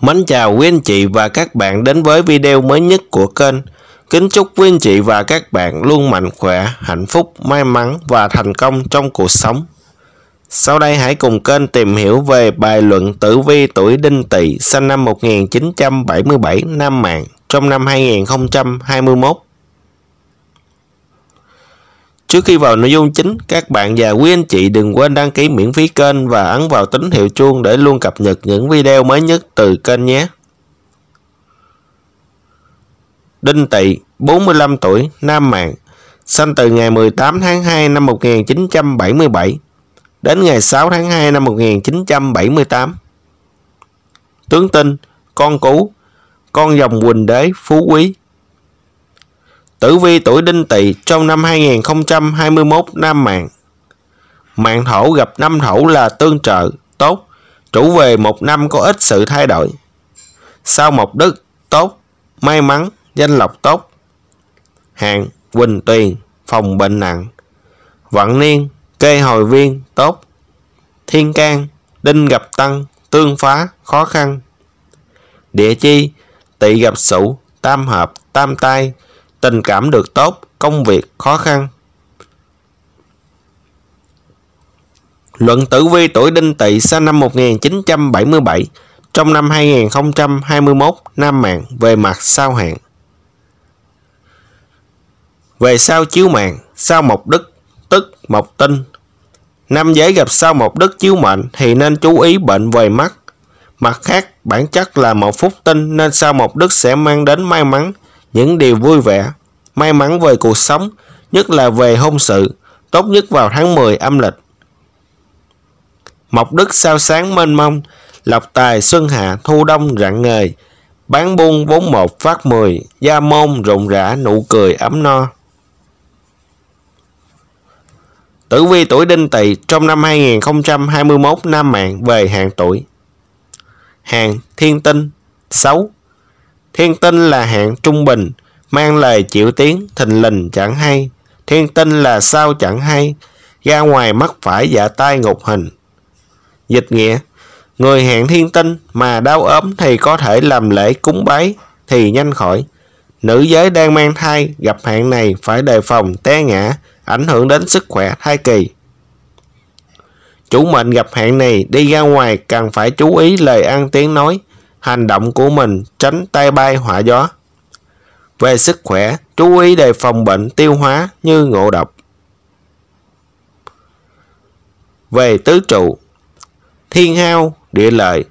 Mến chào quý anh chị và các bạn đến với video mới nhất của kênh. Kính chúc quý anh chị và các bạn luôn mạnh khỏe, hạnh phúc, may mắn và thành công trong cuộc sống. Sau đây hãy cùng kênh tìm hiểu về bài luận tử vi tuổi Đinh Tỵ sinh năm 1977 năm mạng trong năm 2021. Trước khi vào nội dung chính, các bạn và quý anh chị đừng quên đăng ký miễn phí kênh và ấn vào tín hiệu chuông để luôn cập nhật những video mới nhất từ kênh nhé. Đinh Tị, 45 tuổi, nam mạng, sinh từ ngày 18 tháng 2 năm 1977 đến ngày 6 tháng 2 năm 1978. Tướng Tinh, con Cú, con dòng Quỳnh Đế, Phú Quý, Tử vi tuổi Đinh Tỵ trong năm 2021 nam mạng. Mạng Thổ gặp năm Thổ là tương trợ, tốt, chủ về một năm có ít sự thay đổi. sau một Đức, tốt, may mắn, danh lộc tốt. Hạn Quỳnh Tuyền, phòng bệnh nặng. Vận Niên, kê hồi viên, tốt. Thiên can, đinh gặp tăng, tương phá, khó khăn. Địa chi, tỵ gặp sửu, tam hợp, tam tai, tình cảm được tốt, công việc khó khăn. Luận tử vi tuổi Đinh Tỵ sinh năm 1977, trong năm 2021 nam mạng về mặt sao hạn. Về sao chiếu mạng, sao mộc đức, tức mộc tinh. Nam giới gặp sao mộc đức chiếu mệnh thì nên chú ý bệnh về mắt. Mặt khác, bản chất là một phúc tinh nên sao mộc đức sẽ mang đến may mắn, những điều vui vẻ, may mắn về cuộc sống, nhất là về hôn sự, tốt nhất vào tháng 10 âm lịch. Mộc đức sao sáng mênh mông, lộc tài xuân hạ thu đông rạng ngời, bán buôn vốn một phát mười gia môn rộn rã nụ cười ấm no. Tử vi tuổi đinh tỵ trong năm 2021 nam mạng về hạn tuổi. Hàng thiên tinh, xấu, Thiên tinh là hạng trung bình, mang lời chịu tiếng, thình lình chẳng hay. Thiên tinh là sao chẳng hay, ra ngoài mắt phải dạ tai ngục hình. Dịch nghĩa, người hạng thiên tinh mà đau ốm thì có thể làm lễ cúng bái thì nhanh khỏi. Nữ giới đang mang thai, gặp hạn này phải đề phòng té ngã, ảnh hưởng đến sức khỏe thai kỳ. Chủ mệnh gặp hạn này đi ra ngoài cần phải chú ý lời ăn tiếng nói, hành động của mình tránh tay bay hỏa gió. Về sức khỏe, chú ý đề phòng bệnh tiêu hóa như ngộ độc. Về tứ trụ, thiên hao, địa lợi,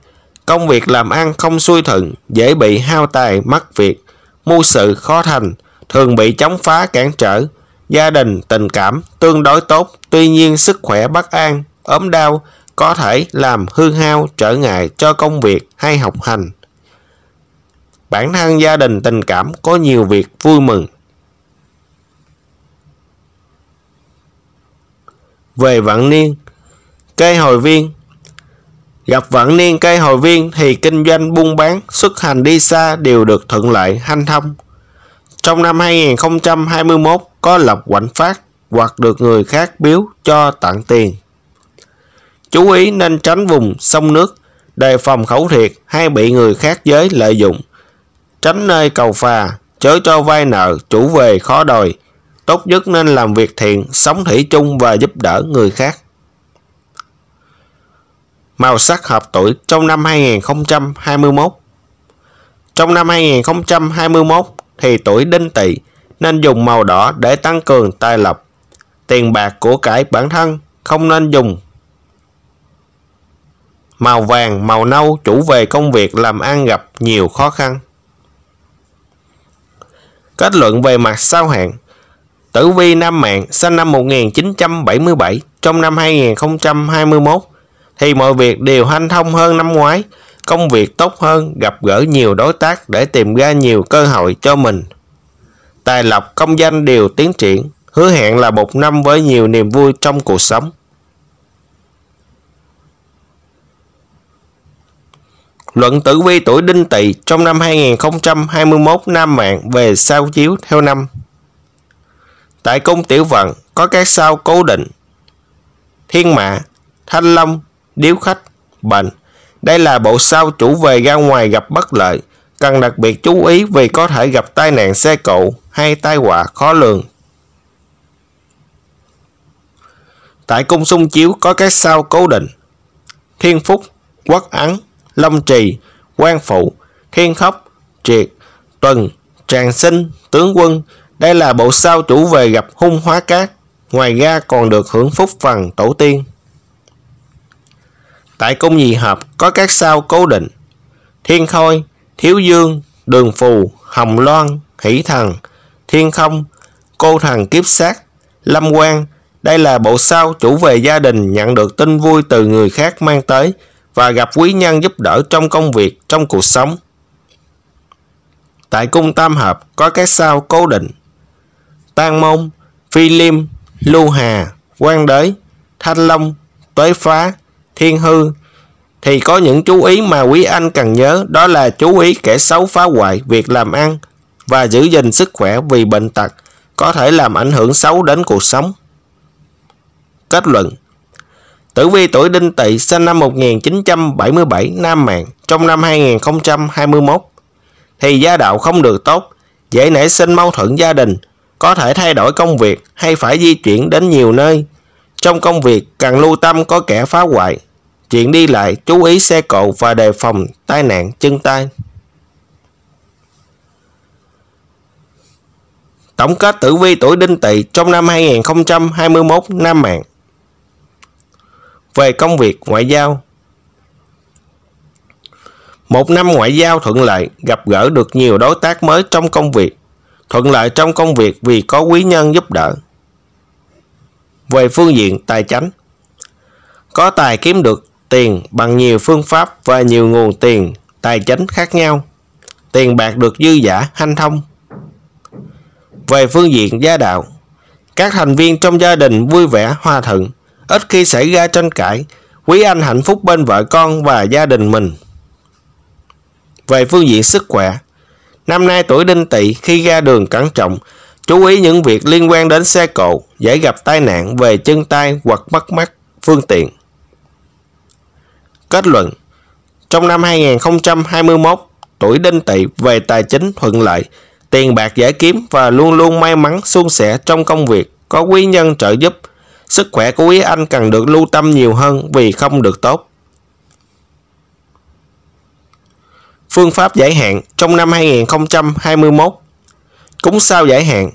công việc làm ăn không xuôi thuận, dễ bị hao tài mất việc, mưu sự khó thành, thường bị chống phá cản trở, gia đình tình cảm tương đối tốt, tuy nhiên sức khỏe bất an, ốm đau, có thể làm hư hao trở ngại cho công việc hay học hành bản thân gia đình tình cảm có nhiều việc vui mừng về vận niên cây hồi viên gặp vận niên cây hồi viên thì kinh doanh buôn bán xuất hành đi xa đều được thuận lợi hanh thông trong năm 2021 có lập quạnh phát hoặc được người khác biếu cho tặng tiền Chú ý nên tránh vùng sông nước, đề phòng khẩu thiệt hay bị người khác giới lợi dụng. Tránh nơi cầu phà, chớ cho vay nợ, chủ về khó đòi. Tốt nhất nên làm việc thiện, sống thủy chung và giúp đỡ người khác. Màu sắc hợp tuổi trong năm 2021 Trong năm 2021 thì tuổi đinh tỵ nên dùng màu đỏ để tăng cường tài lộc. Tiền bạc của cải bản thân không nên dùng màu vàng, màu nâu chủ về công việc làm ăn gặp nhiều khó khăn. Kết luận về mặt sao hạn Tử vi Nam Mạng sinh năm 1977 trong năm 2021 thì mọi việc đều hanh thông hơn năm ngoái, công việc tốt hơn, gặp gỡ nhiều đối tác để tìm ra nhiều cơ hội cho mình. Tài lộc công danh đều tiến triển, hứa hẹn là một năm với nhiều niềm vui trong cuộc sống. Luận tử vi tuổi Đinh Tỵ trong năm 2021 Nam mạng về sao chiếu theo năm. Tại cung Tiểu Vận có các sao cố định: Thiên Mã, Thanh Long, Điếu Khách, Bệnh. Đây là bộ sao chủ về ra ngoài gặp bất lợi, cần đặc biệt chú ý vì có thể gặp tai nạn xe cộ hay tai họa khó lường. Tại cung xung chiếu có các sao cố định: Thiên Phúc, Quốc Ấn, Long Trì, Quan Phụ, Thiên Khóc, Triệt, Tuần, Tràng Sinh, Tướng Quân. Đây là bộ sao chủ về gặp hung hóa cát. Ngoài ra còn được hưởng phúc phần tổ tiên. Tại cung nhị hợp có các sao cố định. Thiên Khôi, Thiếu Dương, Đường Phù, Hồng Loan, Hỷ Thần, Thiên Không, Cô Thần Kiếp Sát, Lâm Quang. Đây là bộ sao chủ về gia đình nhận được tin vui từ người khác mang tới và gặp quý nhân giúp đỡ trong công việc, trong cuộc sống. Tại cung Tam Hợp có các sao cố định Tan Môn, Phi Liêm, Lưu Hà, Quan đế, Thanh Long, Tuế Phá, Thiên Hư thì có những chú ý mà quý anh cần nhớ đó là chú ý kẻ xấu phá hoại việc làm ăn và giữ gìn sức khỏe vì bệnh tật có thể làm ảnh hưởng xấu đến cuộc sống. Kết luận Tử vi tuổi Đinh Tỵ sinh năm 1977 Nam Mạng trong năm 2021 thì gia đạo không được tốt, dễ nảy sinh mâu thuẫn gia đình, có thể thay đổi công việc hay phải di chuyển đến nhiều nơi. Trong công việc cần lưu tâm có kẻ phá hoại, chuyện đi lại chú ý xe cộ và đề phòng tai nạn chân tay. Tổng kết tử vi tuổi Đinh Tỵ trong năm 2021 Nam Mạng về công việc ngoại giao. Một năm ngoại giao thuận lợi, gặp gỡ được nhiều đối tác mới trong công việc. Thuận lợi trong công việc vì có quý nhân giúp đỡ. Về phương diện tài chính có tài kiếm được tiền bằng nhiều phương pháp và nhiều nguồn tiền tài chính khác nhau. Tiền bạc được dư giả, hanh thông. Về phương diện gia đạo, các thành viên trong gia đình vui vẻ, hòa thuận ít khi xảy ra tranh cãi. Quý Anh hạnh phúc bên vợ con và gia đình mình. Về phương diện sức khỏe, năm nay tuổi đinh tỵ khi ra đường cẩn trọng, chú ý những việc liên quan đến xe cộ, dễ gặp tai nạn về chân tay hoặc mất mắt phương tiện. Kết luận Trong năm 2021, tuổi đinh tỵ về tài chính thuận lợi, tiền bạc dễ kiếm và luôn luôn may mắn suôn sẻ trong công việc, có quý nhân trợ giúp, Sức khỏe của quý Anh cần được lưu tâm nhiều hơn vì không được tốt. Phương pháp giải hạn trong năm 2021 Cúng sao giải hạn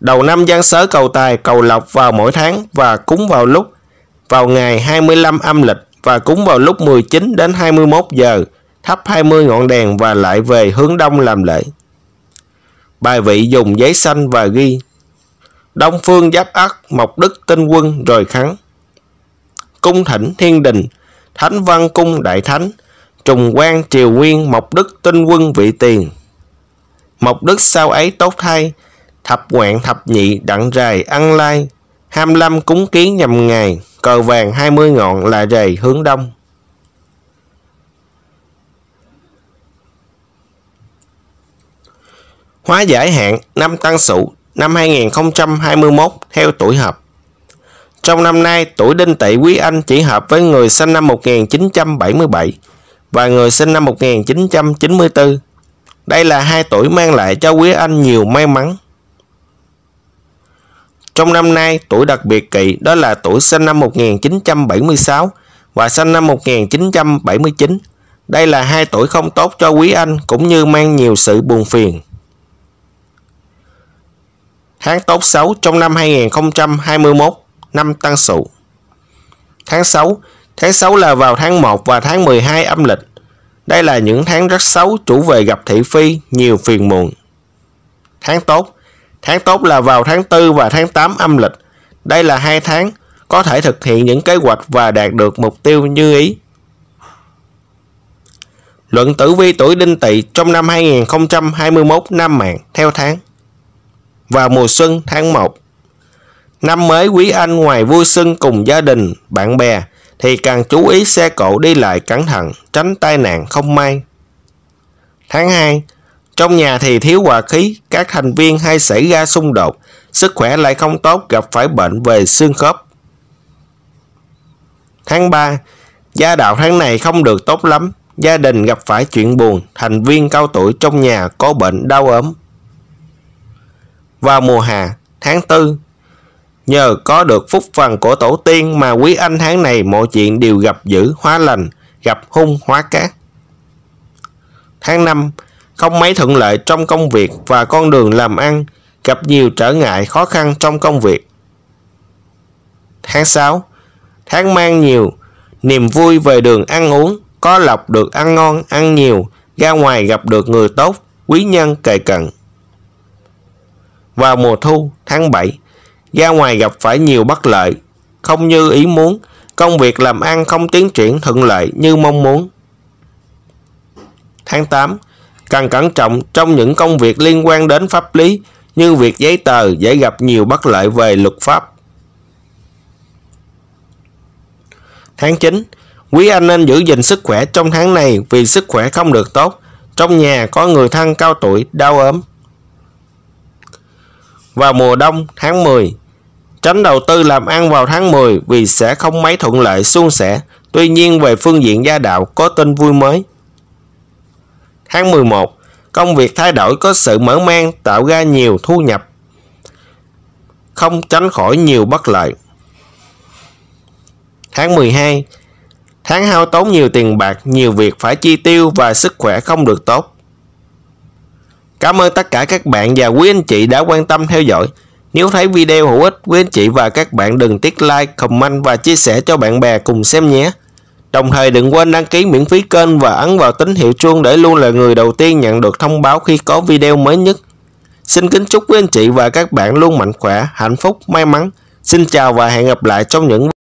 Đầu năm gian sớ cầu tài cầu lộc vào mỗi tháng và cúng vào lúc vào ngày 25 âm lịch và cúng vào lúc 19 đến 21 giờ, thắp 20 ngọn đèn và lại về hướng đông làm lễ. Bài vị dùng giấy xanh và ghi Đông Phương giáp ác Mộc Đức tinh quân rồi kháng Cung thỉnh thiên đình, Thánh Văn Cung Đại Thánh, Trùng quan Triều Nguyên Mộc Đức tinh quân vị tiền. Mộc Đức sau ấy tốt thay, thập ngoạn thập nhị đặng rài ăn lai, ham lâm cúng kiến nhằm ngày, cờ vàng hai mươi ngọn là rầy hướng đông. Hóa giải hạn năm tăng sụ năm 2021 theo tuổi hợp. Trong năm nay, tuổi Đinh Tỵ Quý Anh chỉ hợp với người sinh năm 1977 và người sinh năm 1994. Đây là hai tuổi mang lại cho Quý Anh nhiều may mắn. Trong năm nay, tuổi đặc biệt kỳ đó là tuổi sinh năm 1976 và sinh năm 1979. Đây là hai tuổi không tốt cho Quý Anh cũng như mang nhiều sự buồn phiền. Tháng tốt xấu trong năm 2021, năm Tân Sửu. Tháng 6, tháng 6 là vào tháng 1 và tháng 12 âm lịch. Đây là những tháng rất xấu, chủ về gặp thị phi, nhiều phiền muộn. Tháng tốt, tháng tốt là vào tháng 4 và tháng 8 âm lịch. Đây là hai tháng có thể thực hiện những kế hoạch và đạt được mục tiêu như ý. Luận tử vi tuổi đinh tỵ trong năm 2021 năm mạng theo tháng vào mùa xuân tháng 1. Năm mới quý anh ngoài vui xuân cùng gia đình, bạn bè thì càng chú ý xe cộ đi lại cẩn thận, tránh tai nạn không may. Tháng 2, trong nhà thì thiếu hòa khí, các thành viên hay xảy ra xung đột, sức khỏe lại không tốt gặp phải bệnh về xương khớp. Tháng 3, gia đạo tháng này không được tốt lắm, gia đình gặp phải chuyện buồn, thành viên cao tuổi trong nhà có bệnh đau ốm, vào mùa hạ, tháng tư. Nhờ có được phúc phần của tổ tiên mà quý anh tháng này mọi chuyện đều gặp dữ hóa lành, gặp hung hóa cát. Tháng năm không mấy thuận lợi trong công việc và con đường làm ăn, gặp nhiều trở ngại khó khăn trong công việc. Tháng sáu tháng mang nhiều, niềm vui về đường ăn uống, có lọc được ăn ngon, ăn nhiều, ra ngoài gặp được người tốt, quý nhân kề cận vào mùa thu tháng 7 ra ngoài gặp phải nhiều bất lợi không như ý muốn công việc làm ăn không tiến triển thuận lợi như mong muốn tháng 8 cần cẩn trọng trong những công việc liên quan đến pháp lý như việc giấy tờ dễ gặp nhiều bất lợi về luật pháp tháng 9 quý anh nên giữ gìn sức khỏe trong tháng này vì sức khỏe không được tốt trong nhà có người thân cao tuổi đau ốm vào mùa đông tháng 10. Tránh đầu tư làm ăn vào tháng 10 vì sẽ không mấy thuận lợi suôn sẻ, tuy nhiên về phương diện gia đạo có tin vui mới. Tháng 11, công việc thay đổi có sự mở mang tạo ra nhiều thu nhập, không tránh khỏi nhiều bất lợi. Tháng 12, tháng hao tốn nhiều tiền bạc, nhiều việc phải chi tiêu và sức khỏe không được tốt. Cảm ơn tất cả các bạn và quý anh chị đã quan tâm theo dõi. Nếu thấy video hữu ích, quý anh chị và các bạn đừng tiếc like, comment và chia sẻ cho bạn bè cùng xem nhé. Đồng thời đừng quên đăng ký miễn phí kênh và ấn vào tín hiệu chuông để luôn là người đầu tiên nhận được thông báo khi có video mới nhất. Xin kính chúc quý anh chị và các bạn luôn mạnh khỏe, hạnh phúc, may mắn. Xin chào và hẹn gặp lại trong những